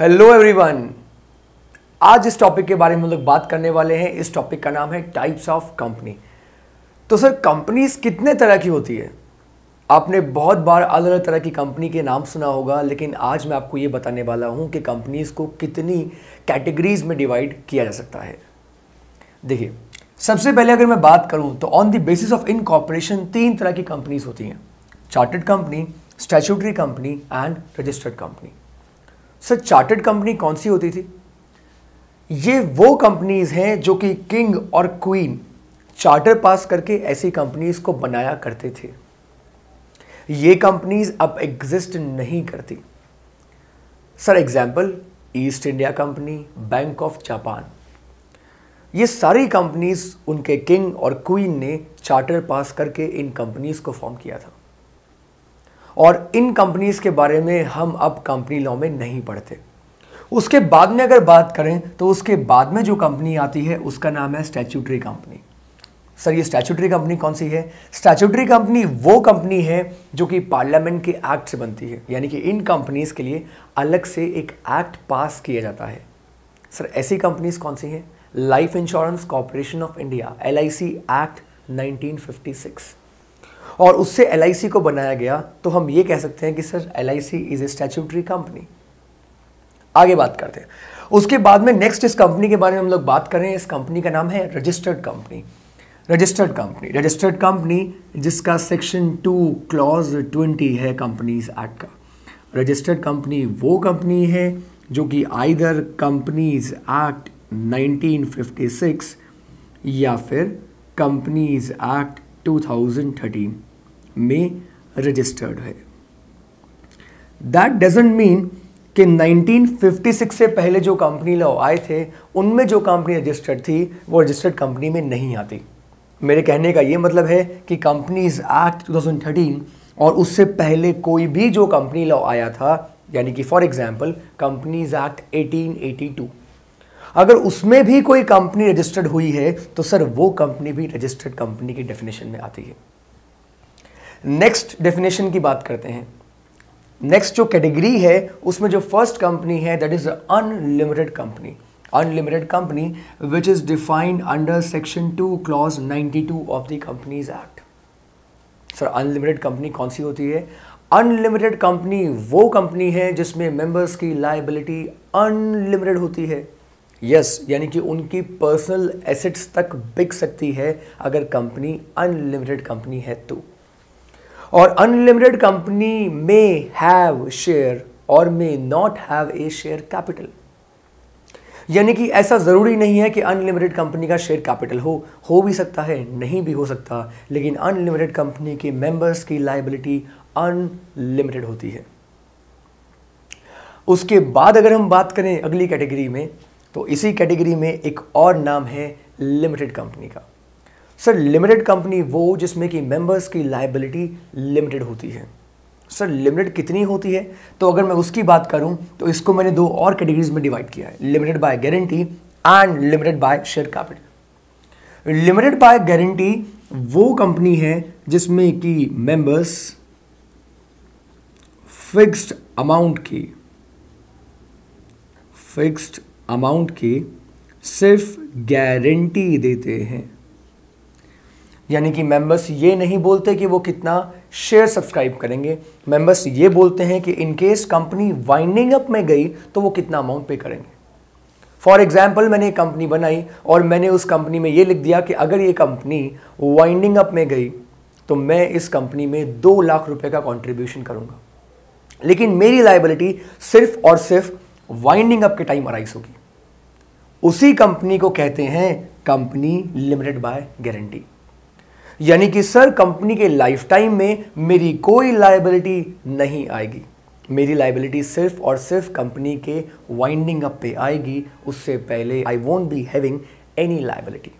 hello everyone आज इस topic के बारे में हम लोग बात करने वाले हैं इस टॉपिक का नाम है टाइप्स ऑफ कंपनी तो सर कंपनीज कितने तरह की होती है आपने बहुत बार अलग अलग तरह की कंपनी के नाम सुना होगा लेकिन आज मैं आपको ये बताने वाला हूँ कि कंपनीज को कितनी कैटेगरीज में डिवाइड किया जा सकता है देखिए सबसे पहले अगर मैं बात करूँ तो on the basis of incorporation तीन तरह की कंपनीज होती हैं chartered company statutory company and registered company sir chartered company कौन सी होती थी ये वो कंपनीज हैं जो कि किंग और क्वीन चार्टर पास करके ऐसी कंपनीज को बनाया करते थे ये कंपनीज अब एग्जिस्ट नहीं करती sir example East India Company Bank of Japan ये सारी कंपनीज उनके किंग और क्वीन ने चार्टर पास करके इन कंपनीज को फॉर्म किया था और इन कंपनीज़ के बारे में हम अब कंपनी लॉ में नहीं पढ़ते उसके बाद में अगर बात करें तो उसके बाद में जो कंपनी आती है उसका नाम है स्टैचूटरी कंपनी सर ये स्टैचूटरी कंपनी कौन सी है स्टैचूटरी कंपनी वो कंपनी है जो कि पार्लियामेंट के एक्ट से बनती है यानी कि इन कंपनीज़ के लिए अलग से एक एक्ट पास किया जाता है सर ऐसी कंपनीज कौन सी हैं Life Insurance Corporation of India L act 1956 और उससे एल को बनाया गया तो हम ये कह सकते हैं कि sir L I C is a statutory company आगे बात करते हैं उसके बाद में नेक्स्ट इस कंपनी के बारे में हम लोग बात करें इस कंपनी का नाम है registered company registered company registered company जिसका सेक्शन टू क्लॉज ट्वेंटी है कंपनीज एक्ट का रजिस्टर्ड कंपनी वो कंपनी है जो कि आइदर कंपनीज एक्ट 1956 या फिर कंपनीज एक्ट 2013 में रजिस्टर्ड है दैट डजेंट मीन कि 1956 से पहले जो कंपनी लॉ आए थे उनमें जो कंपनी रजिस्टर्ड थी वो रजिस्टर्ड कंपनी में नहीं आती मेरे कहने का ये मतलब है कि कंपनीज एक्ट 2013 और उससे पहले कोई भी जो कंपनी लॉ आया था यानी कि फॉर एग्जांपल कंपनीज एक्ट 1882 अगर उसमें भी कोई कंपनी रजिस्टर्ड हुई है तो सर वो कंपनी भी रजिस्टर्ड कंपनी की डेफिनेशन में आती है नेक्स्ट डेफिनेशन की बात करते हैं नेक्स्ट जो कैटेगरी है उसमें जो फर्स्ट कंपनी है that is unlimited company unlimited company which is defined under section two clause two of the companies act sir unlimited company कौन सी होती है अनलिमिटेड कंपनी वो कंपनी है जिसमें मेंबर्स की लाइबिलिटी अनलिमिटेड होती है यस yes, यानी कि उनकी पर्सनल एसेट्स तक बिक सकती है अगर कंपनी अनलिमिटेड कंपनी है तो और unlimited company may have share और may not have a share capital यानी कि ऐसा ज़रूरी नहीं है कि अनलिमिटेड कंपनी का शेयर कैपिटल हो हो भी सकता है नहीं भी हो सकता लेकिन अनलिमिटेड कंपनी के मेंबर्स की लाइबिलिटी अनलिमिटेड होती है उसके बाद अगर हम बात करें अगली कैटेगरी में तो इसी कैटेगरी में एक और नाम है लिमिटेड कंपनी का सर लिमिटेड कंपनी वो जिसमें कि मेंबर्स की लाइबिलिटी लिमिटेड होती है सर लिमिटेड कितनी होती है तो अगर मैं उसकी बात करूं तो इसको मैंने दो और कैटेगरीज में डिवाइड किया है limited by guarantee and limited by share capital limited by guarantee वो कंपनी है जिसमें कि मेंबर्स फिक्स्ड अमाउंट की फिक्स्ड अमाउंट की सिर्फ गारंटी देते हैं यानी कि मेंबर्स ये नहीं बोलते कि वो कितना शेयर सब्सक्राइब करेंगे मेंबर्स ये बोलते हैं कि in case company winding up में गई तो वो कितना अमाउंट पे करेंगे फॉर एग्जाम्पल मैंने एक कंपनी बनाई और मैंने उस कंपनी में ये लिख दिया कि अगर ये कंपनी वाइंडिंग अप में गई तो मैं इस कंपनी में दो लाख रुपए का कॉन्ट्रीब्यूशन करूंगा लेकिन मेरी लाइबिलिटी सिर्फ और सिर्फ वाइंडिंग अप के टाइम अराइज होगी उसी कंपनी को कहते हैं कंपनी लिमिटेड बाय गारंटी यानी कि सर कंपनी के लाइफ टाइम में मेरी कोई लाइबिलिटी नहीं आएगी मेरी लाइबिलिटी सिर्फ और सिर्फ कंपनी के वाइंडिंग अप पे आएगी उससे पहले I won't be having any liability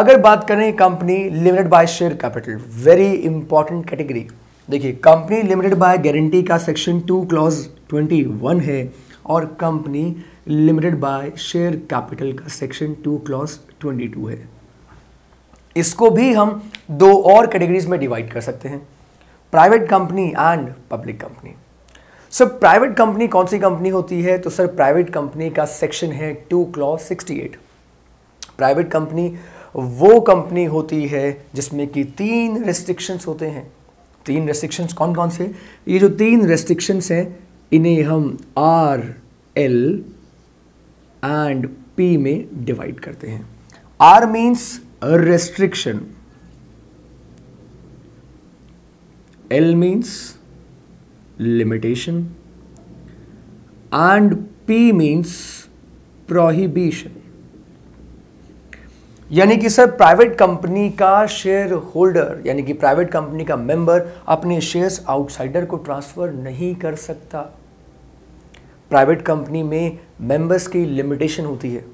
अगर बात करें company limited by share capital very important category देखिए कंपनी लिमिटेड बाय गारंटी का section two clause twenty one है और company limited by share capital का section two clause twenty two है इसको भी हम दो और कैटेगरीज में डिवाइड कर सकते हैं private company and public company sir private company कौन सी कंपनी होती है तो सर प्राइवेट कंपनी का सेक्शन है two clause sixty eight private company वो कंपनी होती है जिसमें कि तीन रेस्ट्रिक्शंस होते हैं तीन रेस्ट्रिक्शंस कौन कौन से ये जो तीन रेस्ट्रिक्शंस हैं इन्हें हम आर एल एंड पी में डिवाइड करते हैं R means a restriction l means limitation and p means prohibition यानी कि सर प्राइवेट कंपनी का शेयर होल्डर यानी कि प्राइवेट कंपनी का मेंबर अपने शेयर्स आउटसाइडर को ट्रांसफ़र नहीं कर सकता प्राइवेट कंपनी में मेंबर्स की लिमिटेशन होती है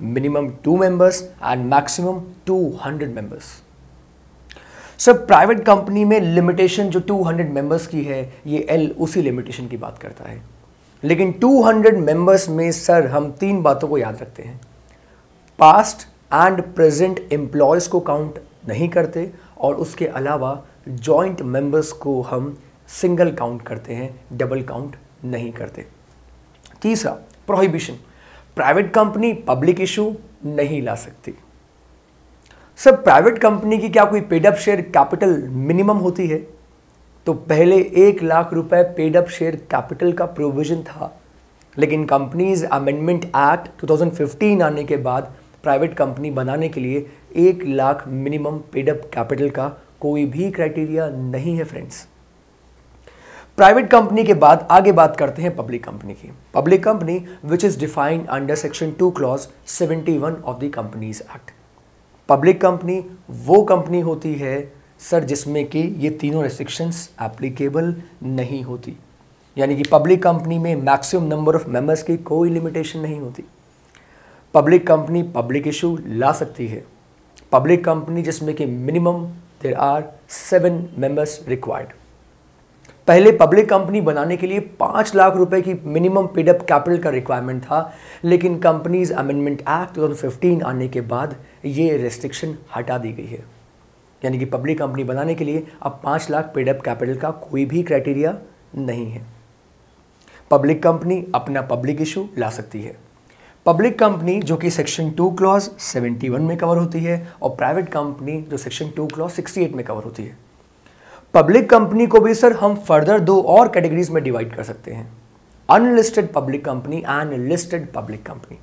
minimum 2 members and maximum 200 members sir private company में लिमिटेशन जो 200 मेंबर्स की है ये एल उसी लिमिटेशन की बात करता है लेकिन 200 मेंबर्स में सर हम तीन बातों को याद रखते हैं पास्ट एंड प्रेजेंट एम्प्लॉयज़ को काउंट नहीं करते और उसके अलावा जॉइंट मेंबर्स को हम सिंगल काउंट करते हैं डबल काउंट नहीं करते तीसरा prohibition private company public issue नहीं ला सकती सर प्राइवेट कंपनी की क्या कोई पेडअप शेयर कैपिटल मिनिमम होती है तो पहले एक लाख रुपए पेडअप शेयर कैपिटल का प्रोविजन था लेकिन कंपनीज अमेंडमेंट एक्ट 2015 आने के बाद प्राइवेट कंपनी बनाने के लिए एक लाख मिनिमम पेडअप कैपिटल का कोई भी क्राइटेरिया नहीं है फ्रेंड्स प्राइवेट कंपनी के बाद आगे बात करते हैं पब्लिक कंपनी की public company which is defined under section two clause seventy one of the companies act public company वो कंपनी होती है सर जिसमें कि ये तीनों रेस्ट्रिक्शंस एप्लीकेबल नहीं होती यानी कि पब्लिक कंपनी में मैक्सिमम नंबर ऑफ मेंबर्स की कोई लिमिटेशन नहीं होती पब्लिक कंपनी पब्लिक इशू ला सकती है पब्लिक कंपनी जिसमें कि minimum there are seven members required पहले पब्लिक कंपनी बनाने के लिए पाँच लाख रुपए की मिनिमम पेडअप कैपिटल का रिक्वायरमेंट था लेकिन कंपनीज अमेंडमेंट एक्ट 2015 आने के बाद ये रेस्ट्रिक्शन हटा दी गई है यानी कि पब्लिक कंपनी बनाने के लिए अब पाँच लाख पेडअप कैपिटल का कोई भी क्राइटेरिया नहीं है पब्लिक कंपनी अपना पब्लिक इशू ला सकती है पब्लिक कंपनी जो कि सेक्शन टू क्लॉज सेवेंटी में कवर होती है और प्राइवेट कंपनी जो सेक्शन टू क्लॉज सिक्सटी में कवर होती है पब्लिक कंपनी को भी सर हम फर्दर दो और कैटेगरीज में डिवाइड कर सकते हैं unlisted public company and listed public company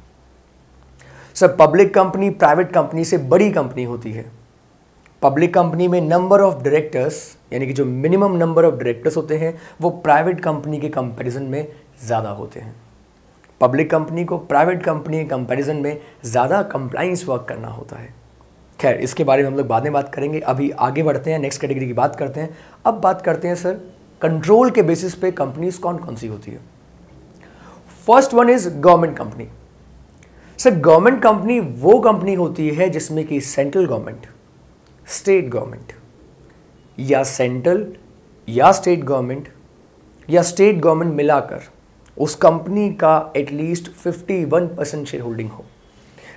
sir public company private company से बड़ी कंपनी होती है पब्लिक कंपनी में नंबर ऑफ डायरेक्टर्स यानी कि जो मिनिमम नंबर ऑफ डायरेक्टर्स होते हैं वो प्राइवेट कंपनी के कंपैरिजन में ज़्यादा होते हैं पब्लिक कंपनी को प्राइवेट कंपनी के कंपैरिजन में ज़्यादा कंप्लाइंस वर्क करना होता है खैर इसके बारे में हम लोग बाद में बात करेंगे अभी आगे बढ़ते हैं नेक्स्ट कैटेगरी की बात करते हैं अब बात करते हैं सर कंट्रोल के बेसिस पे कंपनीज कौन कौन सी होती है first one is government company sir government company वो कंपनी होती है जिसमें कि सेंट्रल गवर्नमेंट स्टेट गवर्नमेंट या सेंट्रल या स्टेट गवर्नमेंट या स्टेट गवर्नमेंट मिलाकर उस कंपनी का एटलीस्ट 51 परसेंट शेयर होल्डिंग हो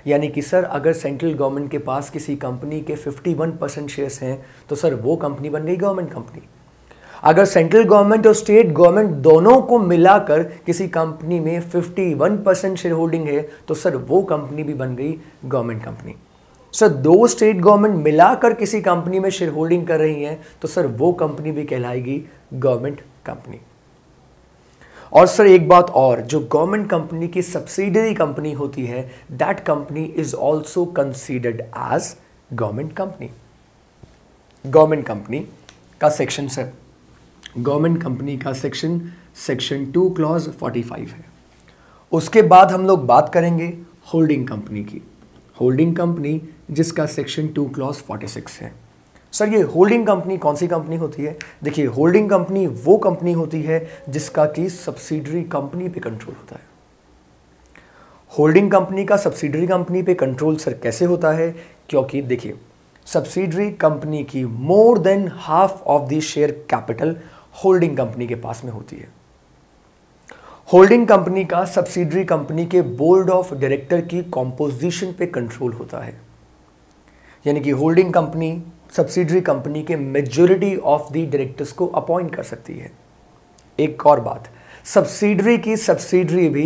यानी कि सर अगर सेंट्रल गवर्नमेंट के पास किसी कंपनी के 51 परसेंट शेयर्स हैं तो सर वो कंपनी बन गई गवर्नमेंट कंपनी अगर सेंट्रल गवर्नमेंट और स्टेट गवर्नमेंट दोनों को मिलाकर किसी कंपनी में 51 परसेंट शेयर होल्डिंग है तो सर वो कंपनी भी बन गई गवर्नमेंट कंपनी सर दो स्टेट गवर्नमेंट मिलाकर किसी कंपनी में शेयर होल्डिंग कर रही हैं तो सर वो कंपनी भी कहलाएगी गवर्नमेंट कंपनी और सर एक बात और जो गवर्नमेंट कंपनी की सब्सिडरी कंपनी होती है that company is also considered as government company government company का सेक्शन सर गवर्नमेंट कंपनी का section section two clause forty five है उसके बाद हम लोग बात करेंगे होल्डिंग कंपनी की होल्डिंग कंपनी जिसका section two clause forty six है सर ये होल्डिंग कंपनी कौन सी कंपनी होती है देखिए होल्डिंग कंपनी वो कंपनी होती है जिसका कि सब्सिडरी कंपनी पे कंट्रोल होता है होल्डिंग कंपनी का सब्सिडरी कंपनी पे कंट्रोल सर कैसे होता है क्योंकि देखिए सब्सिडरी कंपनी की more than half of the share capital holding company के पास में होती है होल्डिंग कंपनी का सब्सिडरी कंपनी के बोर्ड ऑफ डायरेक्टर की कॉम्पोजिशन पे कंट्रोल होता है यानी कि होल्डिंग कंपनी सब्सिडरी कंपनी के मेजोरिटी ऑफ द डायरेक्टर्स को अपॉइंट कर सकती है एक और बात सब्सिडरी की सब्सिडरी भी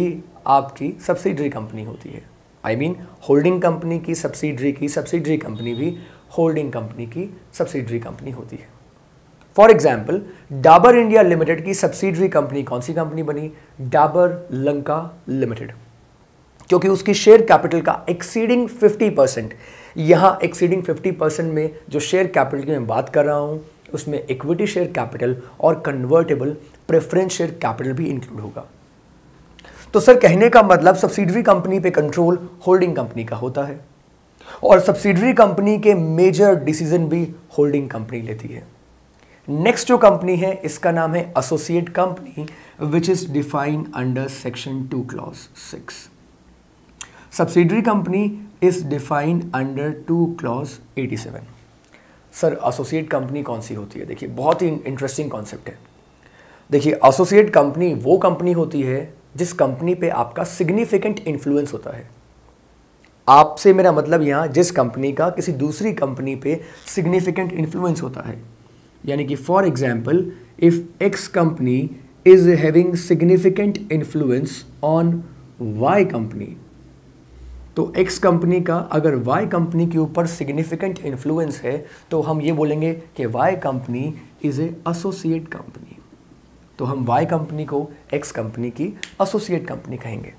आपकी सब्सिडरी कंपनी होती है आई मीन होल्डिंग कंपनी की सब्सिडरी की सब्सिडरी कंपनी भी होल्डिंग कंपनी की सब्सिडरी कंपनी होती है for example Dabur India limited की सब्सिडरी कंपनी कौन सी कंपनी बनी डाबर लंका लिमिटेड क्योंकि उसकी शेयर कैपिटल का एक्सीडिंग 50 परसेंट यहाँ एक्सीडिंग 50 परसेंट में जो शेयर कैपिटल की मैं बात कर रहा हूँ उसमें इक्विटी शेयर कैपिटल और कन्वर्टेबल प्रेफरेंस शेयर कैपिटल भी इंक्लूड होगा तो सर कहने का मतलब सब्सिडरी कंपनी पे कंट्रोल होल्डिंग कंपनी का होता है और सब्सिडरी कंपनी के मेजर डिसीजन भी होल्डिंग कंपनी लेती है नेक्स्ट जो कंपनी है इसका नाम है associate company which is defined under section two clause six subsidiary company is defined under two clause 87 sir associate company कौन सी होती है देखिए बहुत ही इंटरेस्टिंग कॉन्सेप्ट है देखिए एसोसिएट कंपनी वो कंपनी होती है जिस कंपनी पे आपका सिग्निफिकेंट इन्फ्लुएंस होता है आपसे मेरा मतलब यहाँ जिस कंपनी का किसी दूसरी कंपनी पे सिग्निफिकेंट इन्फ्लुएंस होता है यानी कि for example if X company is having significant influence on Y company तो एक्स कंपनी का अगर वाई कंपनी के ऊपर सिग्निफिकेंट इन्फ्लुएंस है तो हम ये बोलेंगे कि Y company is a associate company तो हम वाई कंपनी को एक्स कंपनी की एसोसिएट कंपनी कहेंगे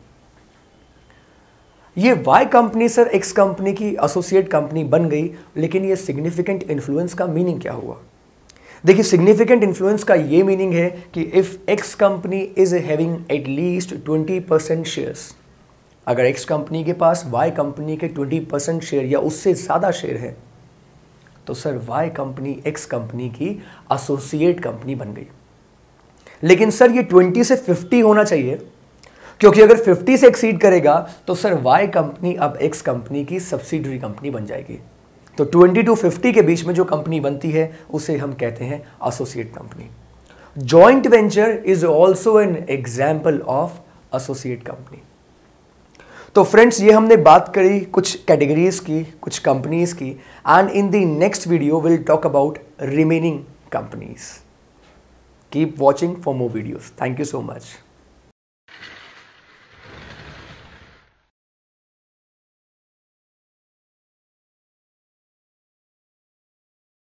ये Y company sir X company की एसोसिएट कंपनी बन गई लेकिन ये सिग्निफिकेंट इन्फ्लुएंस का मीनिंग क्या हुआ देखिए सिग्निफिकेंट इन्फ्लुएंस का ये मीनिंग है कि if X company is having at least twenty percent shares अगर एक्स कंपनी के पास वाई कंपनी के ट्वेंटी परसेंट शेयर या उससे ज़्यादा शेयर है तो sir Y company X company की एसोसिएट कंपनी बन गई लेकिन सर ये ट्वेंटी से फिफ्टी होना चाहिए क्योंकि अगर 50 से एक्सीड करेगा तो सर वाई कंपनी अब एक्स कंपनी की सब्सिडरी कंपनी बन जाएगी तो 20 टू 50 के बीच में जो कंपनी बनती है उसे हम कहते हैं associate company joint venture is also an example of associate company तो फ्रेंड्स ये हमने बात करी कुछ कैटेगरीज की कुछ कंपनीज की and in the next video will talk about remaining companies keep watching for more videos thank you so much